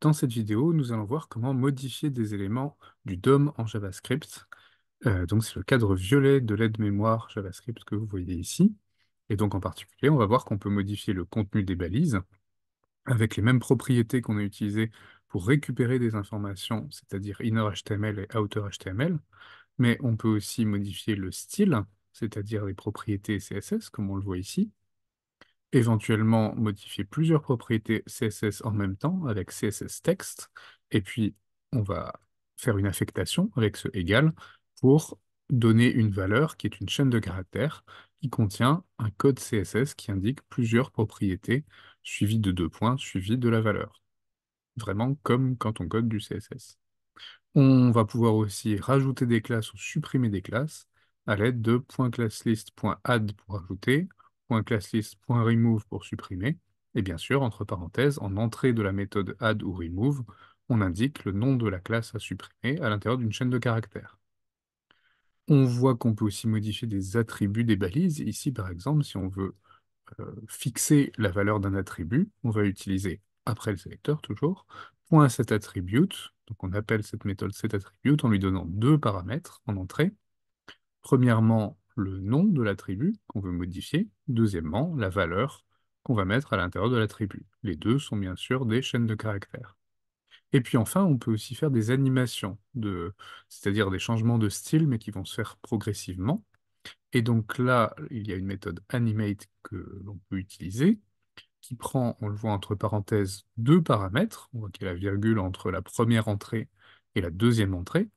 Dans cette vidéo, nous allons voir comment modifier des éléments du DOM en JavaScript. Euh, donc c'est le cadre violet de l'aide mémoire JavaScript que vous voyez ici. Et donc en particulier, on va voir qu'on peut modifier le contenu des balises avec les mêmes propriétés qu'on a utilisées pour récupérer des informations, c'est-à-dire innerHTML et outerHTML. Mais on peut aussi modifier le style, c'est-à-dire les propriétés CSS, comme on le voit ici éventuellement modifier plusieurs propriétés CSS en même temps avec CSS text et puis on va faire une affectation avec ce égal pour donner une valeur qui est une chaîne de caractères qui contient un code CSS qui indique plusieurs propriétés suivies de deux points, suivies de la valeur. Vraiment comme quand on code du CSS. On va pouvoir aussi rajouter des classes ou supprimer des classes à l'aide de .classlist.add pour ajouter, .classlist.remove pour supprimer, et bien sûr, entre parenthèses, en entrée de la méthode add ou remove, on indique le nom de la classe à supprimer à l'intérieur d'une chaîne de caractères. On voit qu'on peut aussi modifier des attributs des balises. Ici, par exemple, si on veut euh, fixer la valeur d'un attribut, on va utiliser, après le sélecteur toujours, point .setAttribute. Donc on appelle cette méthode setAttribute en lui donnant deux paramètres en entrée. Premièrement, le nom de l'attribut qu'on veut modifier, deuxièmement, la valeur qu'on va mettre à l'intérieur de l'attribut. Les deux sont bien sûr des chaînes de caractères. Et puis enfin, on peut aussi faire des animations, de, c'est-à-dire des changements de style, mais qui vont se faire progressivement. Et donc là, il y a une méthode animate que l'on peut utiliser, qui prend, on le voit entre parenthèses, deux paramètres. On voit qu'il y a la virgule entre la première entrée et la deuxième entrée.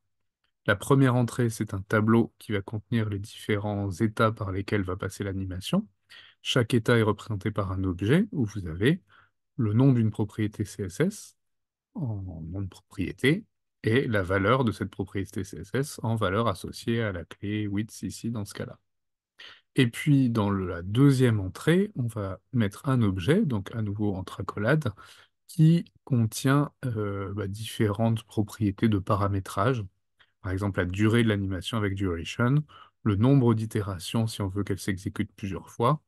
La première entrée, c'est un tableau qui va contenir les différents états par lesquels va passer l'animation. Chaque état est représenté par un objet où vous avez le nom d'une propriété CSS en nom de propriété et la valeur de cette propriété CSS en valeur associée à la clé width ici dans ce cas-là. Et puis dans la deuxième entrée, on va mettre un objet, donc à nouveau en tracolade, qui contient euh, bah, différentes propriétés de paramétrage par exemple la durée de l'animation avec duration, le nombre d'itérations si on veut qu'elle s'exécute plusieurs fois,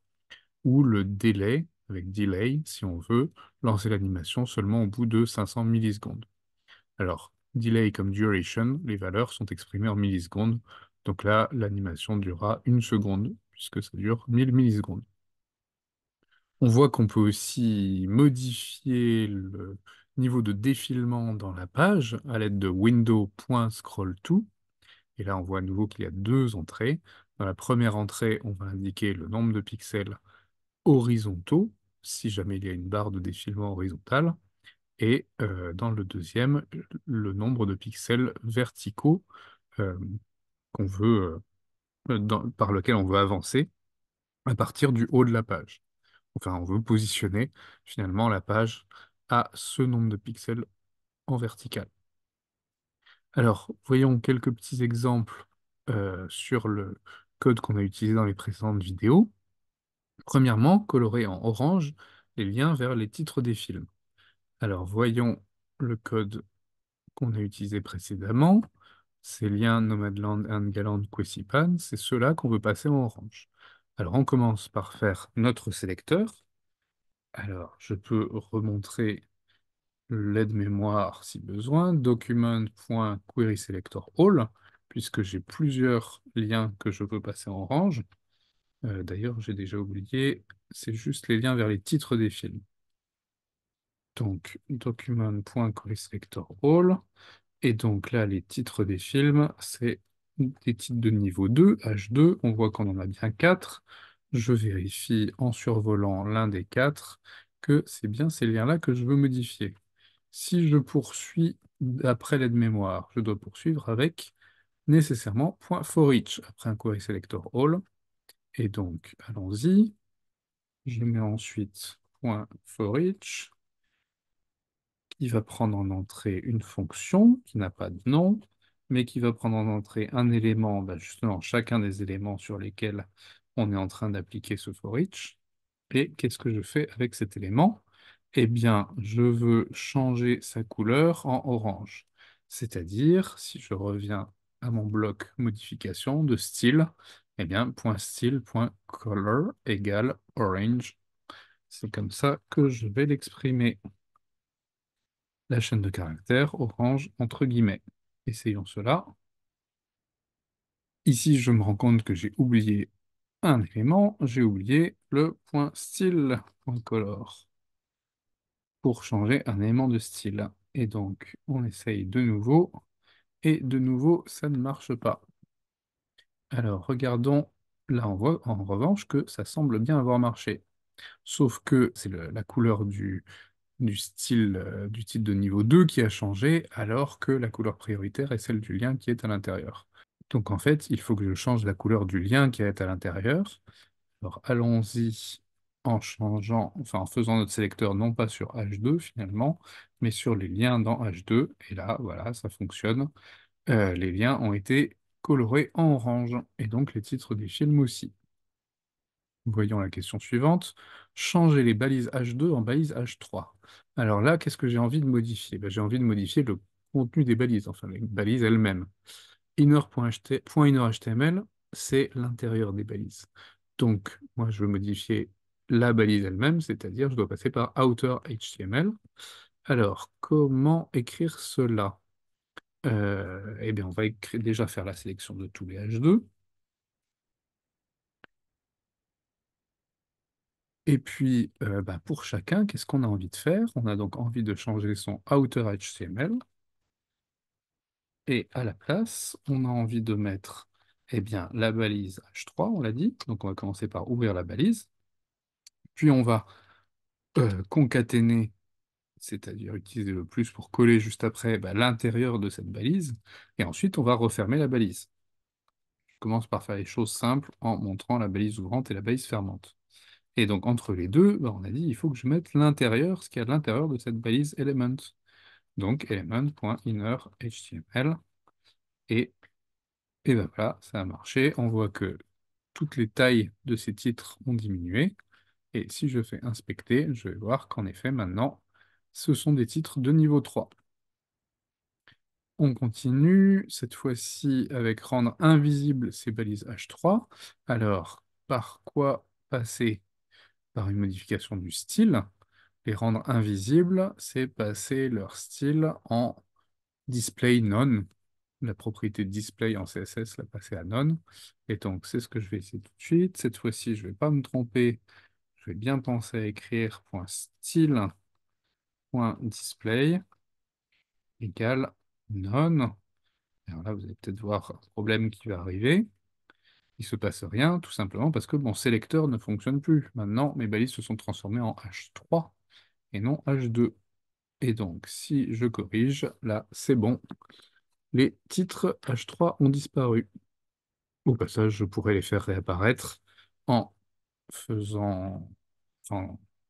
ou le délai avec delay si on veut lancer l'animation seulement au bout de 500 millisecondes. Alors, delay comme duration, les valeurs sont exprimées en millisecondes, donc là, l'animation durera une seconde, puisque ça dure 1000 millisecondes. On voit qu'on peut aussi modifier le, niveau de défilement dans la page à l'aide de window.scrollTo. Et là, on voit à nouveau qu'il y a deux entrées. Dans la première entrée, on va indiquer le nombre de pixels horizontaux, si jamais il y a une barre de défilement horizontale. Et euh, dans le deuxième, le nombre de pixels verticaux euh, qu'on veut, euh, par lequel on veut avancer à partir du haut de la page. Enfin, on veut positionner finalement la page à ce nombre de pixels en vertical. Alors, voyons quelques petits exemples euh, sur le code qu'on a utilisé dans les précédentes vidéos. Premièrement, colorer en orange les liens vers les titres des films. Alors, voyons le code qu'on a utilisé précédemment. Ces liens Nomadland, "Galant quessipan. c'est ceux-là qu'on veut passer en orange. Alors, on commence par faire notre sélecteur. Alors, je peux remontrer l'aide-mémoire si besoin, document.querySelectorAll, puisque j'ai plusieurs liens que je veux passer en range. Euh, d'ailleurs, j'ai déjà oublié, c'est juste les liens vers les titres des films. Donc, document.querySelectorAll, et donc là, les titres des films, c'est des titres de niveau 2, H2, on voit qu'on en a bien 4, je vérifie en survolant l'un des quatre que c'est bien ces liens-là que je veux modifier. Si je poursuis après l'aide-mémoire, je dois poursuivre avec nécessairement .forEach après un query selector all. Et donc, allons-y. Je mets ensuite .forEach qui va prendre en entrée une fonction qui n'a pas de nom, mais qui va prendre en entrée un élément, bah, justement chacun des éléments sur lesquels on est en train d'appliquer ce for each. Et qu'est-ce que je fais avec cet élément Eh bien, je veux changer sa couleur en orange. C'est-à-dire, si je reviens à mon bloc modification de style, eh bien, point style, point color égale orange. C'est comme ça que je vais l'exprimer. La chaîne de caractères orange entre guillemets. Essayons cela. Ici, je me rends compte que j'ai oublié un élément, j'ai oublié le point style, color, pour changer un élément de style. Et donc, on essaye de nouveau, et de nouveau, ça ne marche pas. Alors, regardons, là en revanche que ça semble bien avoir marché. Sauf que c'est la couleur du, du style euh, du titre de niveau 2 qui a changé, alors que la couleur prioritaire est celle du lien qui est à l'intérieur. Donc en fait, il faut que je change la couleur du lien qui est à l'intérieur. Alors allons-y en changeant, enfin en faisant notre sélecteur non pas sur H2 finalement, mais sur les liens dans H2. Et là, voilà, ça fonctionne. Euh, les liens ont été colorés en orange, et donc les titres des films aussi. Voyons la question suivante. Changer les balises H2 en balises H3. Alors là, qu'est-ce que j'ai envie de modifier ben, J'ai envie de modifier le contenu des balises, enfin les balises elles-mêmes inner.inner.html, c'est l'intérieur des balises. Donc, moi, je veux modifier la balise elle-même, c'est-à-dire je dois passer par outer.html. Alors, comment écrire cela euh, Eh bien, on va déjà faire la sélection de tous les H2. Et puis, euh, bah, pour chacun, qu'est-ce qu'on a envie de faire On a donc envie de changer son outer HTML. Et à la place, on a envie de mettre eh bien, la balise H3, on l'a dit. Donc on va commencer par ouvrir la balise. Puis on va euh, concaténer, c'est-à-dire utiliser le plus pour coller juste après bah, l'intérieur de cette balise. Et ensuite, on va refermer la balise. Je commence par faire les choses simples en montrant la balise ouvrante et la balise fermante. Et donc entre les deux, bah, on a dit il faut que je mette l'intérieur, ce qu'il y a de l'intérieur de cette balise element donc element.inner.html. Et, et ben voilà, ça a marché. On voit que toutes les tailles de ces titres ont diminué. Et si je fais inspecter, je vais voir qu'en effet, maintenant, ce sont des titres de niveau 3. On continue, cette fois-ci avec rendre invisible ces balises H3. Alors, par quoi passer Par une modification du style. Les rendre invisibles, c'est passer leur style en display none. La propriété display en CSS, la passer à none. Et donc, c'est ce que je vais essayer tout de suite. Cette fois-ci, je ne vais pas me tromper. Je vais bien penser à écrire .style.display égale none. Alors là, vous allez peut-être voir un problème qui va arriver. Il ne se passe rien, tout simplement parce que mon sélecteur ne fonctionne plus. Maintenant, mes balises se sont transformées en H3 et non H2. Et donc, si je corrige, là, c'est bon. Les titres H3 ont disparu. Au passage, je pourrais les faire réapparaître en faisant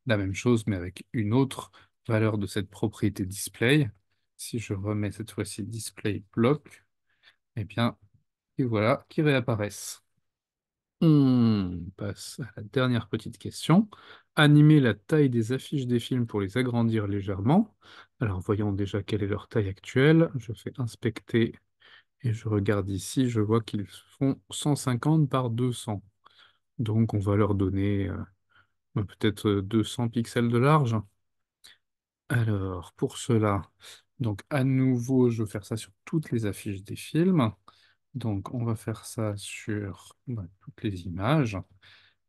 la même chose, mais avec une autre valeur de cette propriété display. Si je remets cette fois-ci display block, et eh bien, et voilà, qui réapparaissent. On passe à la dernière petite question. Animer la taille des affiches des films pour les agrandir légèrement. Alors voyons déjà quelle est leur taille actuelle. Je fais inspecter et je regarde ici, je vois qu'ils font 150 par 200. Donc on va leur donner euh, bah, peut-être 200 euh, pixels de large. Alors pour cela, donc à nouveau, je vais faire ça sur toutes les affiches des films. Donc, on va faire ça sur bah, toutes les images.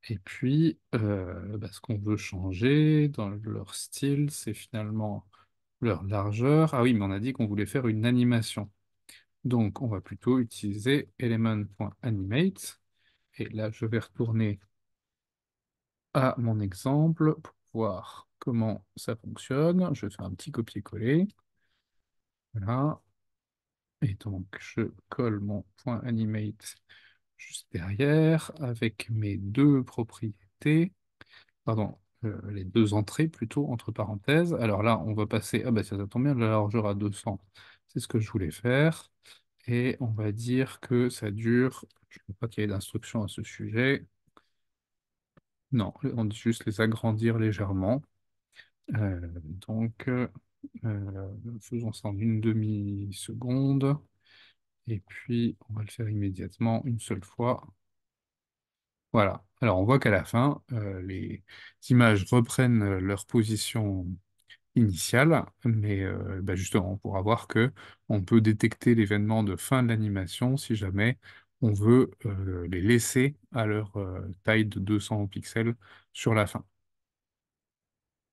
Et puis, euh, bah, ce qu'on veut changer dans leur style, c'est finalement leur largeur. Ah oui, mais on a dit qu'on voulait faire une animation. Donc, on va plutôt utiliser element.animate. Et là, je vais retourner à mon exemple pour voir comment ça fonctionne. Je vais faire un petit copier-coller. Voilà, et donc, je colle mon point animate juste derrière avec mes deux propriétés, pardon, euh, les deux entrées plutôt, entre parenthèses. Alors là, on va passer, ah bah ça, tombe bien, de la largeur à 200, c'est ce que je voulais faire. Et on va dire que ça dure, je ne veux pas qu'il y ait d'instruction à ce sujet. Non, on dit juste les agrandir légèrement. Euh, donc, euh, euh, faisons ça en une demi-seconde. Et puis, on va le faire immédiatement une seule fois. Voilà. Alors, on voit qu'à la fin, euh, les images reprennent leur position initiale, mais euh, bah, justement, on pourra voir que on peut détecter l'événement de fin de l'animation si jamais on veut les laisser à leur taille de 200 pixels sur la fin.